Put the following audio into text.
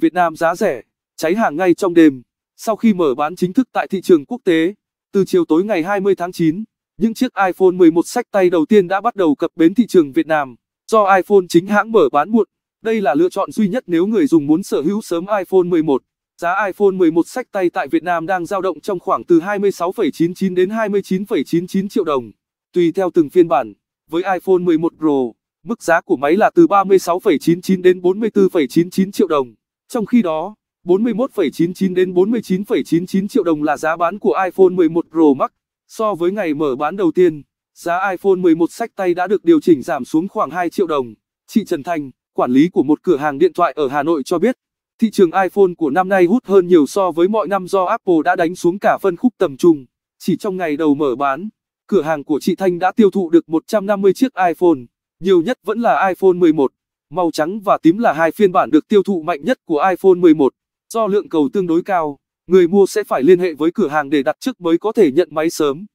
Việt Nam giá rẻ, cháy hàng ngay trong đêm. Sau khi mở bán chính thức tại thị trường quốc tế, từ chiều tối ngày 20 tháng 9, những chiếc iPhone 11 sách tay đầu tiên đã bắt đầu cập bến thị trường Việt Nam. Do iPhone chính hãng mở bán muộn, đây là lựa chọn duy nhất nếu người dùng muốn sở hữu sớm iPhone 11. Giá iPhone 11 sách tay tại Việt Nam đang dao động trong khoảng từ 26,99 đến 29,99 triệu đồng, tùy theo từng phiên bản. Với iPhone 11 Pro, mức giá của máy là từ 36,99 đến 44,99 triệu đồng. Trong khi đó, 41,99 đến 49,99 triệu đồng là giá bán của iPhone 11 Pro Max. So với ngày mở bán đầu tiên, giá iPhone 11 sách tay đã được điều chỉnh giảm xuống khoảng 2 triệu đồng. Chị Trần Thanh quản lý của một cửa hàng điện thoại ở Hà Nội cho biết, thị trường iPhone của năm nay hút hơn nhiều so với mọi năm do Apple đã đánh xuống cả phân khúc tầm trung. Chỉ trong ngày đầu mở bán, cửa hàng của chị Thanh đã tiêu thụ được 150 chiếc iPhone, nhiều nhất vẫn là iPhone 11. Màu trắng và tím là hai phiên bản được tiêu thụ mạnh nhất của iPhone 11. Do lượng cầu tương đối cao, người mua sẽ phải liên hệ với cửa hàng để đặt trước mới có thể nhận máy sớm.